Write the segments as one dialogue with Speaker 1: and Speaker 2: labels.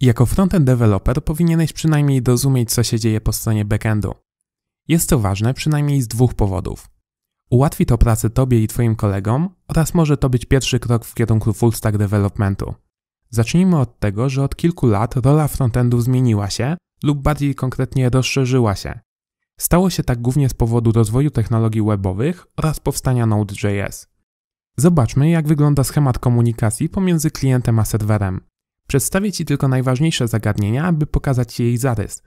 Speaker 1: Jako frontend developer powinieneś przynajmniej rozumieć, co się dzieje po stronie backendu. Jest to ważne przynajmniej z dwóch powodów. Ułatwi to pracę Tobie i Twoim kolegom oraz może to być pierwszy krok w kierunku full stack developmentu. Zacznijmy od tego, że od kilku lat rola frontendów zmieniła się lub bardziej konkretnie rozszerzyła się. Stało się tak głównie z powodu rozwoju technologii webowych oraz powstania Node.js. Zobaczmy, jak wygląda schemat komunikacji pomiędzy klientem a serwerem. Przedstawię Ci tylko najważniejsze zagadnienia, aby pokazać Ci jej zarys.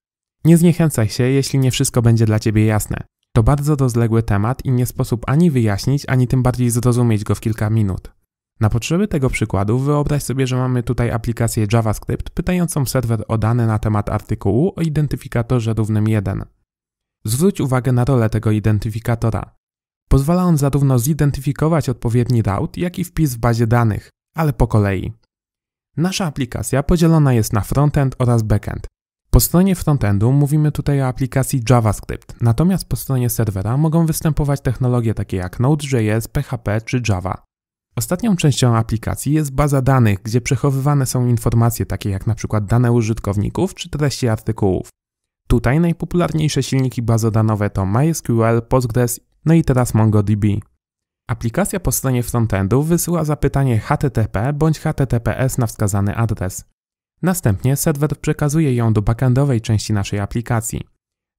Speaker 1: Nie zniechęcaj się, jeśli nie wszystko będzie dla Ciebie jasne. To bardzo rozległy temat i nie sposób ani wyjaśnić, ani tym bardziej zrozumieć go w kilka minut. Na potrzeby tego przykładu wyobraź sobie, że mamy tutaj aplikację JavaScript pytającą serwer o dane na temat artykułu o identyfikatorze równym 1. Zwróć uwagę na rolę tego identyfikatora. Pozwala on zarówno zidentyfikować odpowiedni route, jak i wpis w bazie danych, ale po kolei. Nasza aplikacja podzielona jest na frontend oraz backend. Po stronie frontendu mówimy tutaj o aplikacji JavaScript, natomiast po stronie serwera mogą występować technologie takie jak Node.js, PHP czy Java. Ostatnią częścią aplikacji jest baza danych, gdzie przechowywane są informacje takie jak np. dane użytkowników czy treści artykułów. Tutaj najpopularniejsze silniki bazodanowe to MySQL, Postgres, no i teraz MongoDB. Aplikacja po stronie frontendu wysyła zapytanie HTTP bądź HTTPS na wskazany adres. Następnie serwer przekazuje ją do backendowej części naszej aplikacji.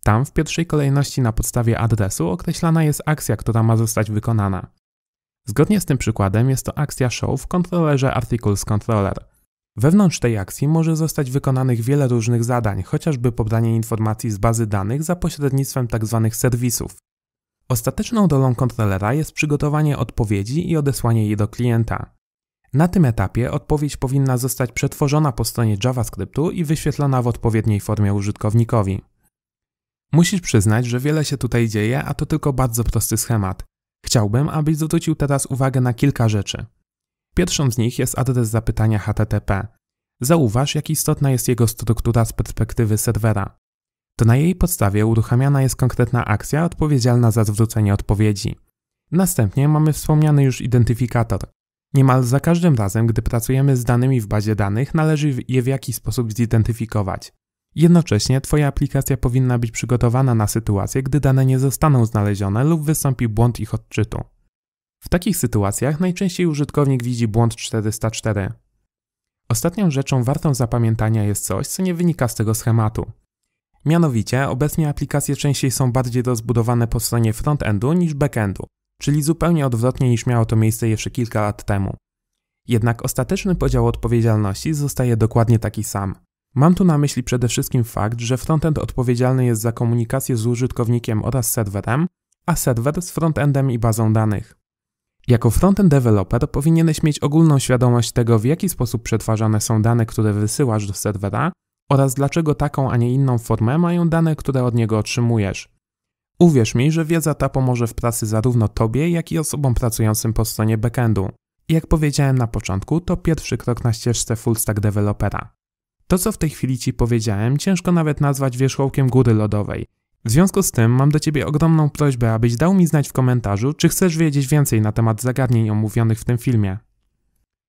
Speaker 1: Tam w pierwszej kolejności na podstawie adresu określana jest akcja, która ma zostać wykonana. Zgodnie z tym przykładem jest to akcja show w kontrolerze Articles Controller. Wewnątrz tej akcji może zostać wykonanych wiele różnych zadań, chociażby pobranie informacji z bazy danych za pośrednictwem tzw. Tak serwisów. Ostateczną rolą kontrolera jest przygotowanie odpowiedzi i odesłanie jej do klienta. Na tym etapie odpowiedź powinna zostać przetworzona po stronie JavaScriptu i wyświetlona w odpowiedniej formie użytkownikowi. Musisz przyznać, że wiele się tutaj dzieje, a to tylko bardzo prosty schemat. Chciałbym, abyś zwrócił teraz uwagę na kilka rzeczy. Pierwszą z nich jest adres zapytania HTTP. Zauważ, jak istotna jest jego struktura z perspektywy serwera to na jej podstawie uruchamiana jest konkretna akcja odpowiedzialna za zwrócenie odpowiedzi. Następnie mamy wspomniany już identyfikator. Niemal za każdym razem, gdy pracujemy z danymi w bazie danych, należy je w jakiś sposób zidentyfikować. Jednocześnie Twoja aplikacja powinna być przygotowana na sytuację, gdy dane nie zostaną znalezione lub wystąpi błąd ich odczytu. W takich sytuacjach najczęściej użytkownik widzi błąd 404. Ostatnią rzeczą wartą zapamiętania jest coś, co nie wynika z tego schematu. Mianowicie, obecnie aplikacje częściej są bardziej rozbudowane po stronie frontendu niż backendu, czyli zupełnie odwrotnie niż miało to miejsce jeszcze kilka lat temu. Jednak ostateczny podział odpowiedzialności zostaje dokładnie taki sam. Mam tu na myśli przede wszystkim fakt, że frontend odpowiedzialny jest za komunikację z użytkownikiem oraz serwerem, a serwer z frontendem i bazą danych. Jako frontend developer powinieneś mieć ogólną świadomość tego, w jaki sposób przetwarzane są dane, które wysyłasz do serwera oraz dlaczego taką, a nie inną formę mają dane, które od niego otrzymujesz. Uwierz mi, że wiedza ta pomoże w pracy zarówno Tobie, jak i osobom pracującym po stronie backendu. Jak powiedziałem na początku, to pierwszy krok na ścieżce full stack dewelopera. To, co w tej chwili Ci powiedziałem, ciężko nawet nazwać wierzchołkiem góry lodowej. W związku z tym mam do Ciebie ogromną prośbę, abyś dał mi znać w komentarzu, czy chcesz wiedzieć więcej na temat zagadnień omówionych w tym filmie.